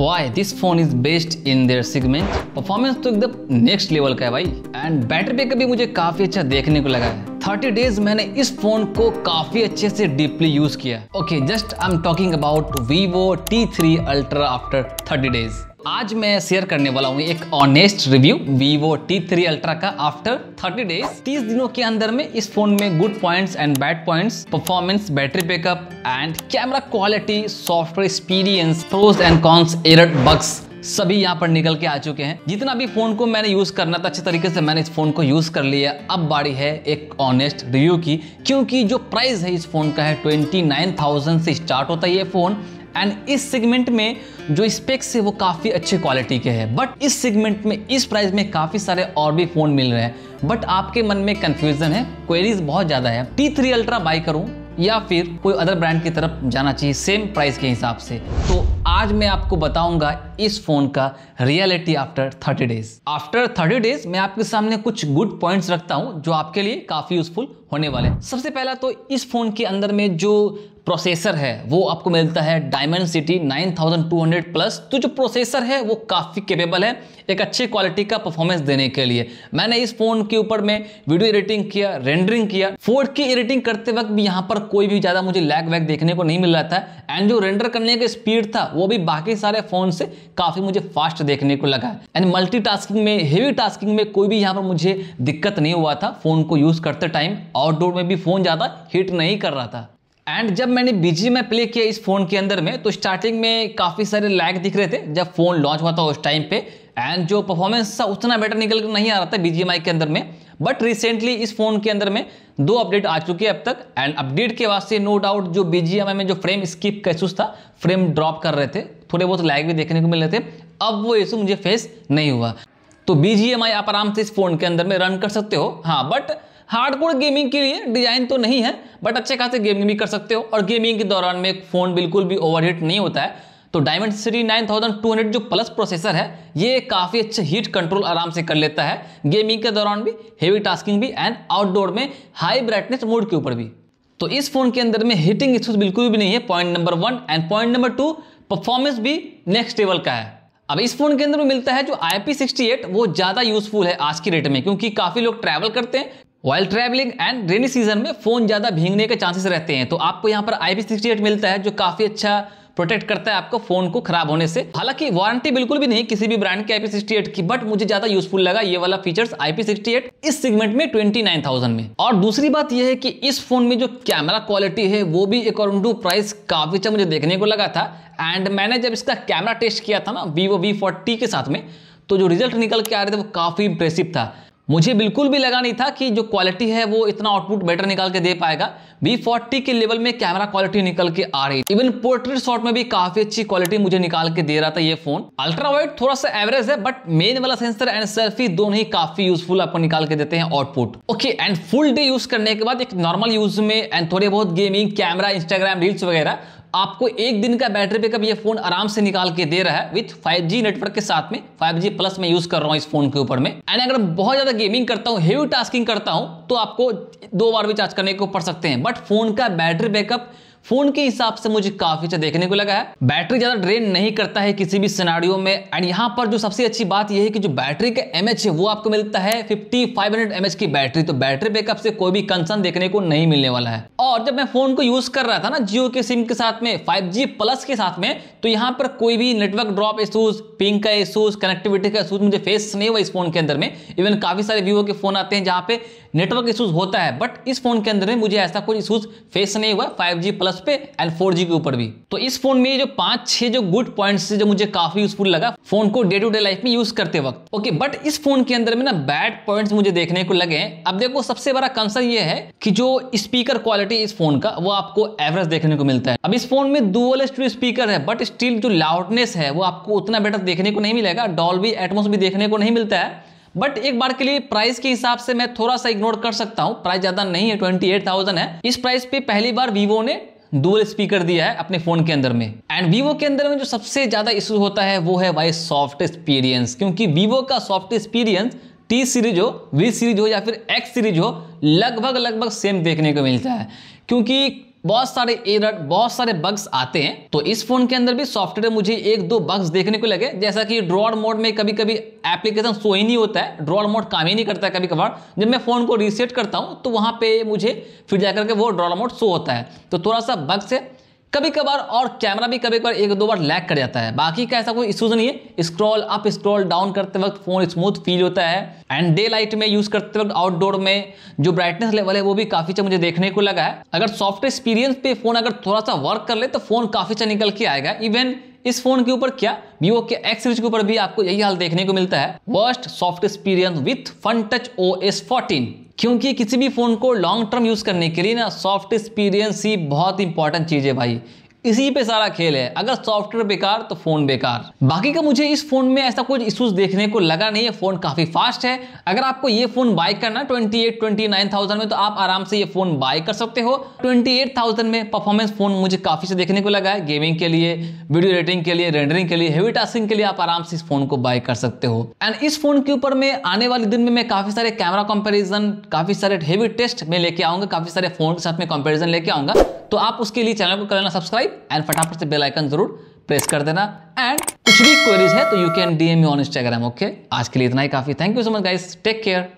Y this phone is best in their segment? Performance तो एकदम next level का है भाई एंड बैटरी बैकअप भी मुझे काफ़ी अच्छा देखने को लगा है 30 डेज मैंने इस फोन को काफी अच्छे से डीपली यूज किया okay just I am talking about Vivo T three ultra after thirty days आज मैं शेयर करने वाला हूँ एक honest review Vivo T3 ultra का आफ्टर 30 डेज 30 दिनों के अंदर में इस फोन में good points and bad points performance battery backup and camera quality software experience pros and cons error bugs सभी यहाँ पर निकल के आ चुके हैं जितना भी फोन को मैंने यूज करना था अच्छे तरीके से मैंने इस फोन को यूज कर लिया अब बारी है एक ऑनेस्ट रिव्यू की क्योंकि जो प्राइस है इस फोन का है ट्वेंटी नाइन थाउजेंड से स्टार्ट होता है ये फोन एंड इस सेगमेंट में जो स्पेक्स है वो काफ़ी अच्छे क्वालिटी के हैं बट इस सेगमेंट में इस प्राइस में काफ़ी सारे और भी फ़ोन मिल रहे हैं बट आपके मन में कन्फ्यूजन है क्वेरीज बहुत ज़्यादा है टी थ्री अल्ट्रा बाई करूँ या फिर कोई अदर ब्रांड की तरफ जाना चाहिए सेम प्राइस के हिसाब से तो आज मैं आपको बताऊंगा इस फोन का reality after 30 days after 30 days मैं आपके सामने कुछ गुड पॉइंट्स रखता हूं जो आपके लिए काफी यूजफुल होने वाले हैं सबसे पहला तो इस फोन के अंदर में जो प्रोसेसर है वो आपको मिलता है डायमंड सिटी 9200 प्लस तो जो प्रोसेसर है वो काफ़ी केपेबल है एक अच्छे क्वालिटी का परफॉर्मेंस देने के लिए मैंने इस फ़ोन के ऊपर में वीडियो एडिटिंग किया रेंडरिंग किया फोर की एडिटिंग करते वक्त भी यहाँ पर कोई भी ज़्यादा मुझे लैग वैग देखने को नहीं मिल रहा था एंड जो रेंडर करने का स्पीड था वो भी बाकी सारे फ़ोन से काफ़ी मुझे फास्ट देखने को लगा एंड मल्टी में हेवी टास्किंग में कोई भी यहाँ पर मुझे दिक्कत नहीं हुआ था फ़ोन को यूज़ करते टाइम आउटडोर में भी फ़ोन ज़्यादा हीट नहीं कर रहा था एंड जब मैंने बीजी में प्ले किया इस फ़ोन के अंदर में तो स्टार्टिंग में काफ़ी सारे लैग दिख रहे थे जब फ़ोन लॉन्च हुआ था उस टाइम पे एंड जो परफॉर्मेंस था उतना बेटर निकल कर नहीं आ रहा था बीजीएमआई के अंदर में बट रिसेंटली इस फ़ोन के अंदर में दो अपडेट आ चुके हैं अब तक एंड अपडेट के वास्ते नो डाउट जो बी में जो फ्रेम स्किप कैसूस था फ्रेम ड्रॉप कर रहे थे थोड़े बहुत लैग भी देखने को मिल रहे थे अब वो इशू मुझे फेस नहीं हुआ तो बीजीएमआई आप आराम से इस फ़ोन के अंदर में रन कर सकते हो हाँ बट हार्डकोर गेमिंग के लिए डिजाइन तो नहीं है बट अच्छे खासे गेमिंग भी कर सकते हो और गेमिंग के दौरान में फ़ोन बिल्कुल भी ओवरहीट नहीं होता है तो Dimensity nine thousand two hundred जो प्लस प्रोसेसर है ये काफ़ी अच्छे हीट कंट्रोल आराम से कर लेता है गेमिंग के दौरान भी हेवी टास्किंग भी एंड आउटडोर में हाई ब्राइटनेस मोड के ऊपर भी तो इस फोन के अंदर में हीटिंग इश्यूज बिल्कुल भी नहीं है point number one and point number two performance भी नेक्स्ट लेवल का है अब इस फोन के अंदर में मिलता है जो आई वो ज़्यादा यूजफुल है आज की रेट में क्योंकि काफ़ी लोग ट्रैवल करते हैं while travelling and rainy season में फ़ोन ज़्यादा भींगने के चांसेस रहते हैं तो आपको यहाँ पर आई मिलता है जो काफ़ी अच्छा प्रोटेक्ट करता है आपको फोन को खराब होने से हालांकि वारंटी बिल्कुल भी नहीं किसी भी ब्रांड के आईपी सिक्सटी एट की बट मुझे ज्यादा यूजफुल लगा ये वाला फीचर्स आईपी सिक्सटी एट इस सेगमेंट में ट्वेंटी नाइन थाउजेंड में और दूसरी बात यह है कि इस फोन में जो कैमरा क्वालिटी है वो भी अकॉर्डिंग टू प्राइस काफी अच्छा मुझे देखने को लगा था एंड मैंने जब इसका कैमरा टेस्ट किया था ना वीवो वी के साथ में तो जो रिजल्ट निकल के आ रहे थे वो काफी इंप्रेसिव था मुझे बिल्कुल भी लगा नहीं था कि जो क्वालिटी है वो इतना आउटपुट बेटर निकाल के दे पाएगा बी फोर्टी के लेवल में कैमरा क्वालिटी निकल के आ रही इवन पोर्ट्रेट शॉट में भी काफी अच्छी क्वालिटी मुझे निकाल के दे रहा था ये फोन अल्ट्रा वाइट थोड़ा सा एवरेज है बट मेन वाला सेंसर एंड सेल्फी दोनों ही काफी यूजफुल आपको निकाल के देते हैं output okay and full day use करने के बाद एक नॉर्मल यूज में एंड थोड़े बहुत गेमिंग कैमरा इंस्टाग्राम रील्स वगैरह आपको एक दिन का बैटरी बैकअप ये फोन आराम से निकाल के दे रहा है विथ 5G नेटवर्क के साथ में 5G प्लस में यूज कर रहा हूँ इस फोन के ऊपर में एंड अगर बहुत ज्यादा गेमिंग करता हूँ हेवी टास्किंग करता हूँ तो आपको दो बार भी चार्ज करने को पड़ सकते हैं बट फोन का बैटरी बैकअप फोन के हिसाब से मुझे काफी अच्छा देखने को लगा है बैटरी ज्यादा ड्रेन नहीं करता है किसी भी सिनारियो में एंड यहाँ पर जो सबसे अच्छी बात यह है कि जो बैटरी का एम है वो आपको मिलता है फिफ्टी फाइव हंड्रेड की बैटरी तो बैटरी बैकअप से कोई भी कंसर्न देखने को नहीं मिलने वाला है और जब मैं फोन को यूज कर रहा था ना जियो के सिम के साथ में फाइव प्लस के साथ में तो यहाँ पर कोई भी नेटवर्क ड्रॉप इशूज पिंक का इशूज कनेक्टिविटी का इशूज मुझे फेस नहीं हुआ इस फोन के अंदर में इवन काफी सारे वीवो के फोन आते हैं जहाँ पे नेटवर्क इशूज होता है बट इस फोन के अंदर में मुझे ऐसा कोई इशूज फेस नहीं हुआ फाइव प्लस प्लस पे एंड फोर के ऊपर भी तो इस फोन में जो पांच छह जो गुड पॉइंट्स जो मुझे काफी यूजफुल लगा फोन को डे टू डे लाइफ में यूज करते वक्त ओके बट इस फोन के अंदर में ना बैड पॉइंट मुझे देखने को लगे हैं अब देखो सबसे बड़ा कंसर्न ये है कि जो स्पीकर क्वालिटी इस फोन का वो आपको एवरेज देखने को मिलता है अब इस फोन में डुअल स्टूडियो स्पीकर है बट स्टिल जो लाउडनेस है वो आपको उतना बेटर देखने को नहीं मिलेगा डॉल भी एटमोस भी देखने को नहीं मिलता है बट एक बार के लिए प्राइस के हिसाब से मैं थोड़ा सा इग्नोर कर सकता हूँ प्राइस ज्यादा नहीं है ट्वेंटी एट थाउजेंड है इस प्राइस पे पहली बार वीवो ने डुअल स्पीकर दिया है अपने फ़ोन के अंदर में एंड वीवो के अंदर में जो सबसे ज़्यादा इशू होता है वो है वाई सॉफ्ट एक्सपीरियंस क्योंकि वीवो का सॉफ्ट एक्सपीरियंस टी सीरीज हो वी सीरीज हो या फिर एक्स सीरीज हो लगभग लगभग सेम देखने को मिलता है क्योंकि बहुत सारे एरर बहुत सारे बग्स आते हैं तो इस फोन के अंदर भी सॉफ्टवेयर मुझे एक दो बग्स देखने को लगे जैसा कि ड्रॉड मोड में कभी कभी एप्लीकेशन सो ही नहीं होता है ड्रॉड मोड काम ही नहीं करता है कभी कभार जब मैं फोन को रीसेट करता हूँ तो वहाँ पे मुझे फिर जाकर के वो ड्रॉड मोड शो होता है तो थोड़ा सा बग्स है कभी कभार और कैमरा भी कभी कभार एक दो बार लैग कर जाता है बाकी का ऐसा कोई इशूज़ नहीं है स्क्रॉल अप स्क्रॉल डाउन करते वक्त फ़ोन स्मूथ फील होता है एंड डे लाइट में यूज़ करते वक्त आउटडोर में जो ब्राइटनेस लेवल है वो भी काफ़ी अच्छा मुझे देखने को लगा है अगर सॉफ्ट एक्सपीरियंस पे फ़ोन अगर थोड़ा सा वर्क कर ले तो फ़ोन काफ़ी अच्छा निकल के आएगा इवन इस फोन के ऊपर क्या वीवो के एक्स सीरीज के ऊपर भी आपको यही हाल देखने को मिलता है worst soft experience with Funtouch O S fourteen क्योंकि किसी भी फ़ोन को लॉन्ग टर्म यूज़ करने के लिए ना सॉफ्ट एक्सपीरियंस ही बहुत इंपॉर्टेंट चीज़ है भाई इसी पे सारा खेल है अगर सॉफ्टवेयर बेकार तो फोन बेकार बाकी का मुझे इस फोन में ऐसा कुछ इश्यूज देखने को लगा नहीं है फोन काफी फास्ट है अगर आपको ये फोन बाय करना 28 29,000 में तो आप आराम से ये फोन बाय कर सकते हो 28,000 में परफॉर्मेंस फोन मुझे काफी से देखने को लगा है गेमिंग के लिए वीडियो एडिटिंग के लिए रेंडरिंग के लिए हेवी टास्किंग के लिए आप आराम से इस फोन को बाय कर सकते हो एंड इस फोन के ऊपर में आने वाले दिन में मैं काफी सारे कैमरा कंपेरिजन काफी सारे हेवी टेस्ट में लेके आऊंगा काफी सारे फोन के साथ में कंपेरिजन लेके आऊंगा तो आप उसके लिए चैनल को कर लेना सब्सक्राइब एंड फटाफट से बेल आइकन जरूर प्रेस कर देना एंड कुछ भी क्वेरीज है तो you can DM you on Instagram okay आज के लिए इतना ही काफी thank you so much guys take care